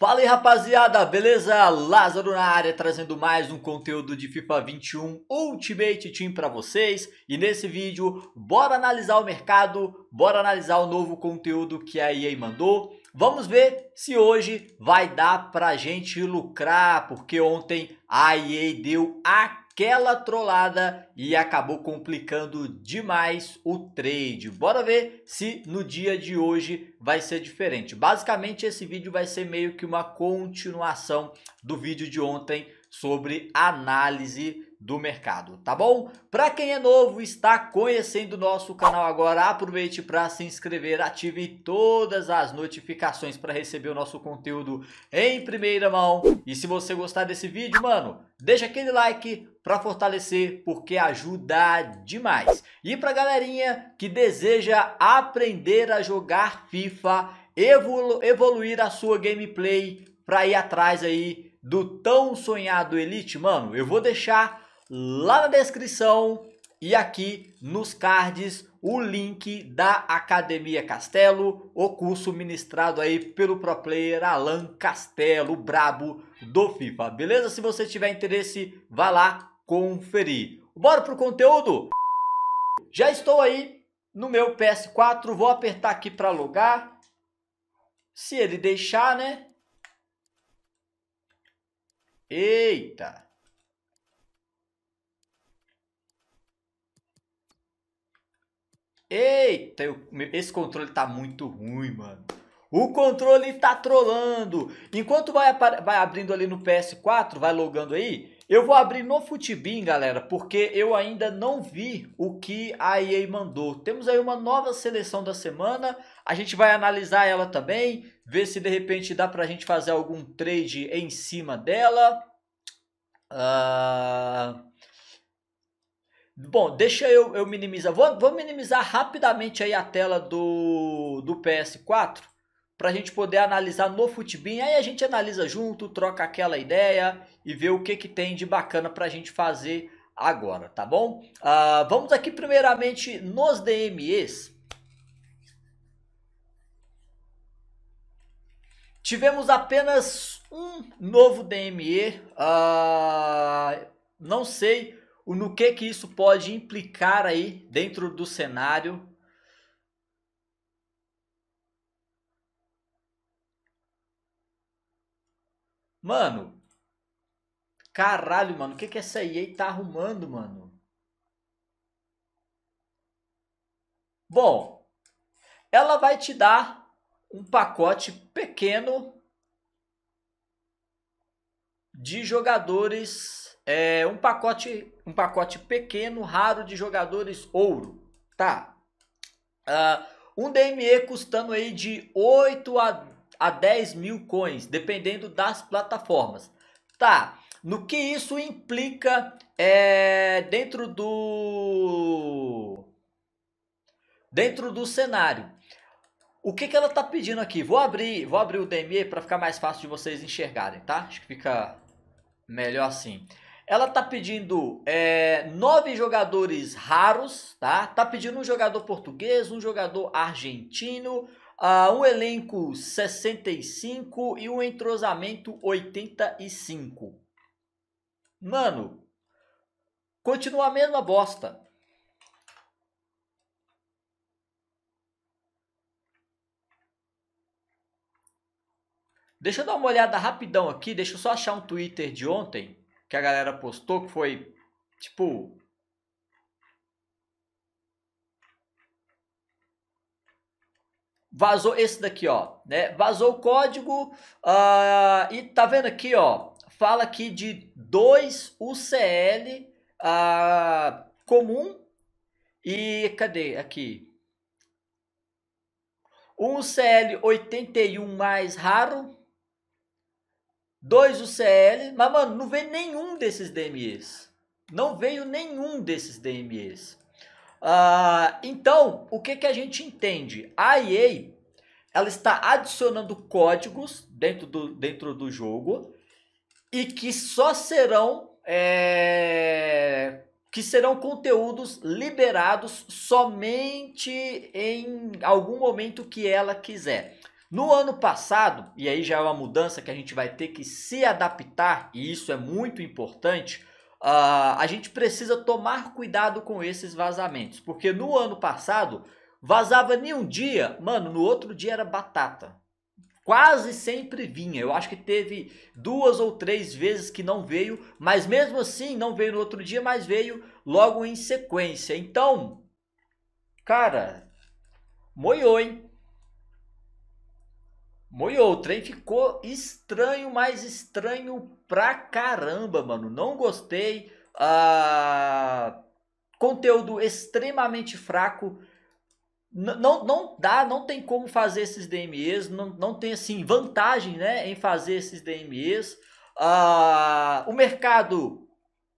Fala aí rapaziada, beleza? Lázaro na área trazendo mais um conteúdo de FIFA 21 Ultimate Team para vocês e nesse vídeo bora analisar o mercado, bora analisar o novo conteúdo que a EA mandou Vamos ver se hoje vai dar pra gente lucrar, porque ontem a EA deu a aquela trollada e acabou complicando demais o trade. Bora ver se no dia de hoje vai ser diferente. Basicamente esse vídeo vai ser meio que uma continuação do vídeo de ontem sobre análise do mercado, tá bom? Para quem é novo, está conhecendo o nosso canal agora, aproveite para se inscrever, ative todas as notificações para receber o nosso conteúdo em primeira mão. E se você gostar desse vídeo, mano, deixa aquele like, para fortalecer, porque ajuda demais. E para galerinha que deseja aprender a jogar FIFA, evolu evoluir a sua gameplay para ir atrás aí do tão sonhado Elite, mano, eu vou deixar lá na descrição e aqui nos cards o link da Academia Castelo, o curso ministrado aí pelo pro player Alan Castelo, brabo do FIFA, beleza? Se você tiver interesse, vá lá, conferir. Bora pro conteúdo? Já estou aí no meu PS4, vou apertar aqui para logar. Se ele deixar, né? Eita! Eita, eu, esse controle tá muito ruim, mano. O controle tá trolando. Enquanto vai, vai abrindo ali no PS4, vai logando aí, eu vou abrir no Futibin, galera, porque eu ainda não vi o que a EA mandou. Temos aí uma nova seleção da semana, a gente vai analisar ela também, ver se de repente dá pra gente fazer algum trade em cima dela. Uh... Bom, deixa eu, eu minimizar, vou, vou minimizar rapidamente aí a tela do, do PS4 para a gente poder analisar no futbin, Aí a gente analisa junto, troca aquela ideia e vê o que, que tem de bacana para a gente fazer agora, tá bom? Uh, vamos aqui primeiramente nos DMEs. Tivemos apenas um novo DME, uh, ah, não sei no que que isso pode implicar aí dentro do cenário Mano, caralho, mano, o que que essa EA tá arrumando, mano? Bom, ela vai te dar um pacote pequeno de jogadores, é, um pacote, um pacote pequeno, raro de jogadores ouro, tá? Uh, um DME custando aí de 8 a a 10 mil coins, dependendo das plataformas. Tá, no que isso implica é, dentro do dentro do cenário? O que, que ela tá pedindo aqui? Vou abrir, vou abrir o DME para ficar mais fácil de vocês enxergarem, tá? Acho que fica melhor assim. Ela tá pedindo é, nove jogadores raros, tá? Tá pedindo um jogador português, um jogador argentino, Uh, um elenco 65 e um entrosamento 85. Mano, continua a mesma bosta. Deixa eu dar uma olhada rapidão aqui, deixa eu só achar um Twitter de ontem que a galera postou que foi tipo vazou esse daqui, ó, né? Vazou o código uh, e tá vendo aqui, ó, fala aqui de 2 UCL uh, ah, comum e cadê aqui? Um UCL 81 mais raro, dois UCL, mas mano, não veio nenhum desses DMEs. Não veio nenhum desses DMEs. Ah, então, o que, que a gente entende? A EA ela está adicionando códigos dentro do, dentro do jogo e que só serão é, que serão conteúdos liberados somente em algum momento que ela quiser. No ano passado, e aí já é uma mudança que a gente vai ter que se adaptar, e isso é muito importante, uh, a gente precisa tomar cuidado com esses vazamentos, porque no ano passado vazava nem um dia, mano, no outro dia era batata. Quase sempre vinha. Eu acho que teve duas ou três vezes que não veio, mas mesmo assim não veio no outro dia, mas veio logo em sequência. Então, cara, moiou, hein? Moiou, o trem ficou estranho, mas estranho pra caramba, mano. Não gostei. Ah, conteúdo extremamente fraco. N não, não dá, não tem como fazer esses DMEs, não, não tem assim vantagem né, em fazer esses DMEs. a ah, o mercado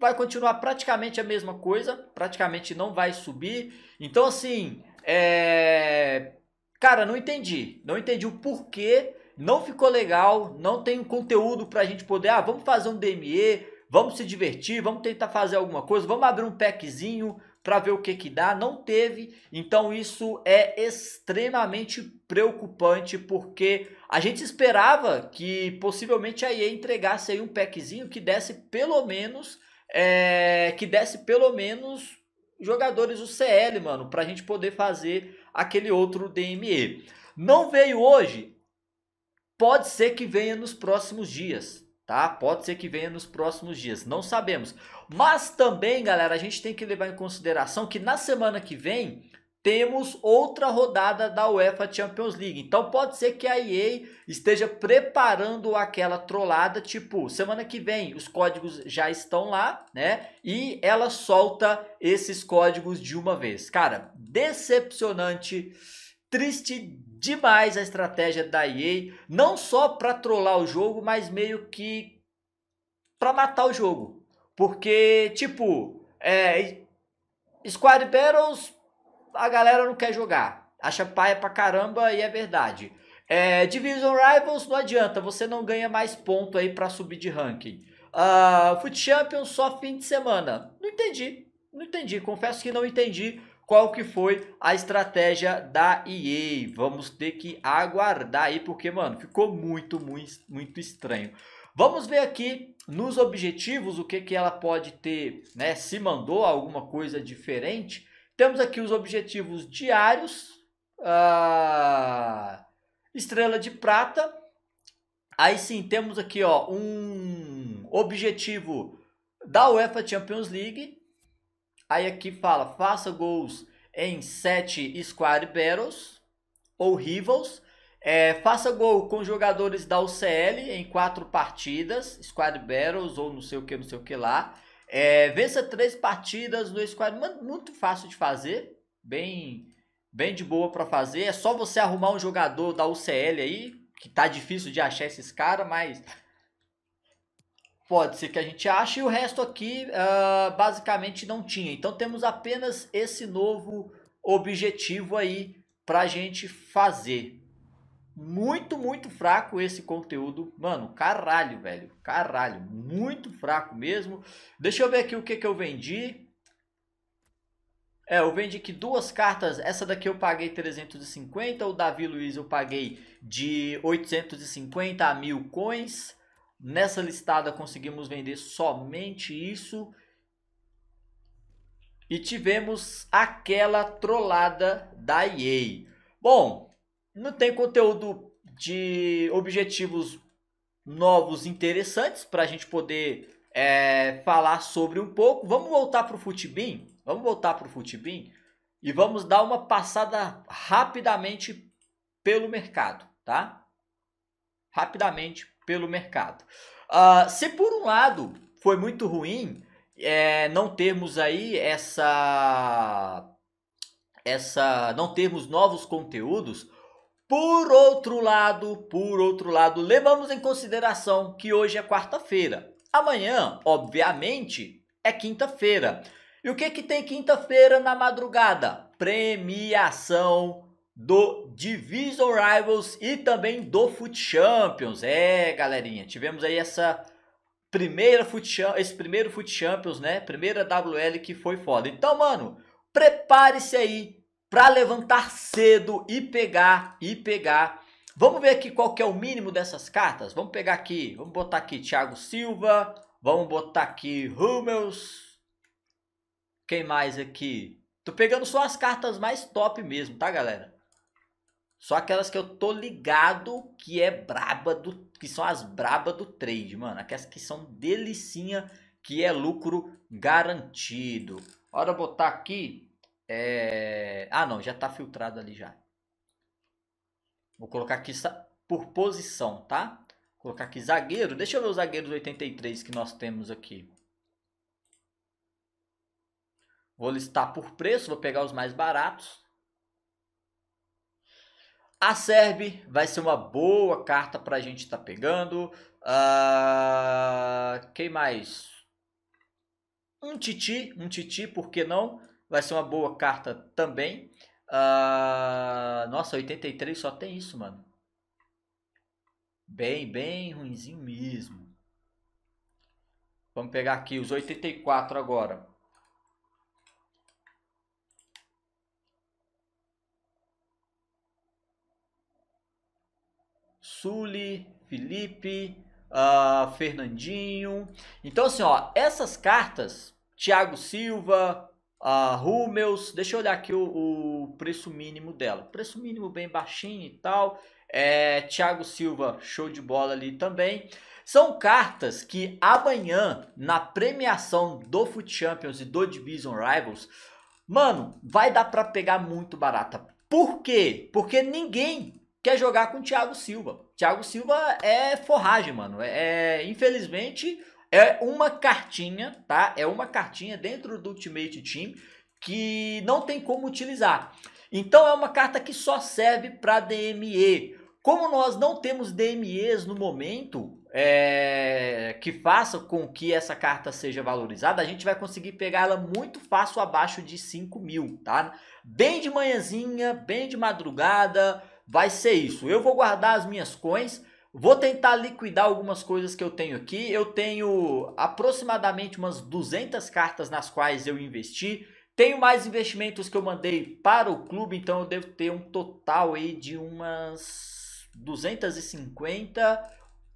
vai continuar praticamente a mesma coisa, praticamente não vai subir. Então, assim, é... cara, não entendi. Não entendi o porquê não ficou legal, não tem conteúdo para a gente poder, ah, vamos fazer um DME, vamos se divertir, vamos tentar fazer alguma coisa, vamos abrir um packzinho para ver o que que dá, não teve. Então isso é extremamente preocupante porque a gente esperava que possivelmente a EA entregasse aí um packzinho que desse pelo menos é, que desse pelo menos jogadores do CL, mano, para a gente poder fazer aquele outro DME. Não veio hoje, Pode ser que venha nos próximos dias, tá? Pode ser que venha nos próximos dias, não sabemos. Mas também, galera, a gente tem que levar em consideração que na semana que vem temos outra rodada da UEFA Champions League. Então pode ser que a EA esteja preparando aquela trollada, tipo, semana que vem os códigos já estão lá, né? E ela solta esses códigos de uma vez. Cara, decepcionante, triste demais a estratégia da EA, não só para trollar o jogo, mas meio que para matar o jogo. Porque, tipo, é, Squad Battles a galera não quer jogar, acha paia pra caramba e é verdade. É, Division Rivals não adianta, você não ganha mais ponto aí para subir de ranking. Uh, Foot Champions só fim de semana. Não entendi, não entendi, confesso que não entendi qual que foi a estratégia da EA. Vamos ter que aguardar aí, porque, mano, ficou muito, muito, muito estranho. Vamos ver aqui nos objetivos o que, que ela pode ter, né? Se mandou alguma coisa diferente. Temos aqui os objetivos diários, ah, estrela de prata. Aí sim, temos aqui ó, um objetivo da UEFA Champions League, Aí aqui fala, faça gols em 7 squad battles ou rivals. É, faça gol com jogadores da UCL em 4 partidas, squad battles ou não sei o que, não sei o que lá. É, vença 3 partidas no squad, muito fácil de fazer, bem bem de boa para fazer. É só você arrumar um jogador da UCL aí, que tá difícil de achar esses caras, mas pode ser que a gente ache, e o resto aqui uh, basicamente não tinha. Então temos apenas esse novo objetivo aí para a gente fazer. Muito, muito fraco esse conteúdo. Mano, caralho, velho. Caralho, muito fraco mesmo. Deixa eu ver aqui o que, que eu vendi. É, eu vendi aqui duas cartas. Essa daqui eu paguei 350. O Davi Luiz eu paguei de 850 a 1000 coins. Nessa listada conseguimos vender somente isso. E tivemos aquela trollada da EA. Bom, não tem conteúdo de objetivos novos interessantes para a gente poder é, falar sobre um pouco. Vamos voltar para o Futibin? Vamos voltar para o Futibin e vamos dar uma passada rapidamente pelo mercado, tá? Rapidamente pelo mercado. Uh, se por um lado foi muito ruim é, não termos aí essa essa não termos novos conteúdos, por outro lado, por outro lado, levamos em consideração que hoje é quarta-feira. Amanhã, obviamente, é quinta-feira. E o que que tem quinta-feira na madrugada? Premiação do Division Rivals e também do Foot Champions. É, galerinha, tivemos aí essa primeira Foot esse primeiro Foot Champions, né? Primeira WL que foi foda. Então, mano, prepare-se aí para levantar cedo e pegar e pegar. Vamos ver aqui qual que é o mínimo dessas cartas? Vamos pegar aqui, vamos botar aqui Thiago Silva, vamos botar aqui Hummels. Quem mais aqui? Tô pegando só as cartas mais top mesmo, tá, galera? Só aquelas que eu tô ligado que é braba do. que são as braba do trade, mano. Aquelas que são delicinha, que é lucro garantido. Hora botar aqui. É... Ah não, já tá filtrado ali já. Vou colocar aqui por posição, tá? Vou colocar aqui zagueiro. Deixa eu ver os zagueiros 83 que nós temos aqui. Vou listar por preço, vou pegar os mais baratos. A Serbe vai ser uma boa carta para a gente estar tá pegando. Uh, quem mais? Um Titi, um Titi, por que não? Vai ser uma boa carta também. Uh, nossa, 83 só tem isso, mano. Bem, bem ruimzinho mesmo. Vamos pegar aqui os 84 agora. Sully, Felipe, uh, Fernandinho. Então, assim, ó, essas cartas, Thiago Silva, uh, Rummels, deixa eu olhar aqui o, o, preço mínimo dela. Preço mínimo bem baixinho e tal. É, Thiago Silva, show de bola ali também. São cartas que amanhã, na premiação do Foot Champions e do Division Rivals, mano, vai dar para pegar muito barata. Por quê? Porque ninguém quer jogar com o Thiago Silva. Thiago Silva é forragem, mano. É, é, infelizmente, é uma cartinha, tá? É uma cartinha dentro do Ultimate Team que não tem como utilizar. Então é uma carta que só serve para DME. Como nós não temos DMEs no momento é, que faça com que essa carta seja valorizada, a gente vai conseguir pegar ela muito fácil abaixo de 5 mil, tá? Bem de manhãzinha, bem de madrugada, vai ser isso. Eu vou guardar as minhas coins, vou tentar liquidar algumas coisas que eu tenho aqui. Eu tenho aproximadamente umas 200 cartas nas quais eu investi. Tenho mais investimentos que eu mandei para o clube, então eu devo ter um total aí de umas 250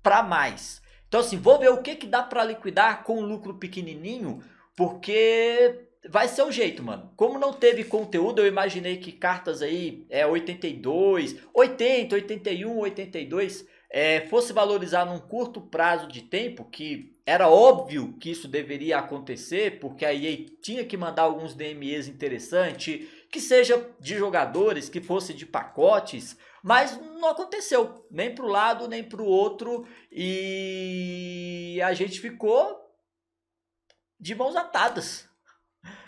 para mais. Então assim, vou ver o que que dá para liquidar com um lucro pequenininho, porque vai ser um jeito, mano. Como não teve conteúdo, eu imaginei que cartas aí é 82, 80, 81, 82 é, fosse valorizar num curto prazo de tempo, que era óbvio que isso deveria acontecer, porque a EA tinha que mandar alguns DMEs interessantes, que seja de jogadores, que fosse de pacotes, mas não aconteceu, nem para o lado, nem para o outro, e a gente ficou de mãos atadas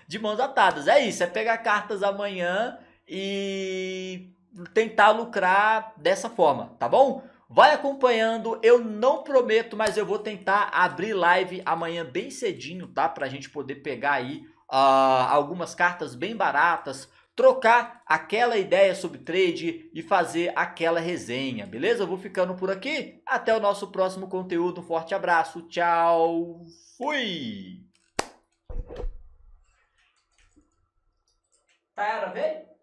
de mãos atadas. É isso, é pegar cartas amanhã e tentar lucrar dessa forma, tá bom? Vai acompanhando, eu não prometo, mas eu vou tentar abrir live amanhã bem cedinho, tá? Pra gente poder pegar aí uh, algumas cartas bem baratas, trocar aquela ideia sobre trade e fazer aquela resenha, beleza? Eu vou ficando por aqui, até o nosso próximo conteúdo, um forte abraço, tchau, fui! tire of a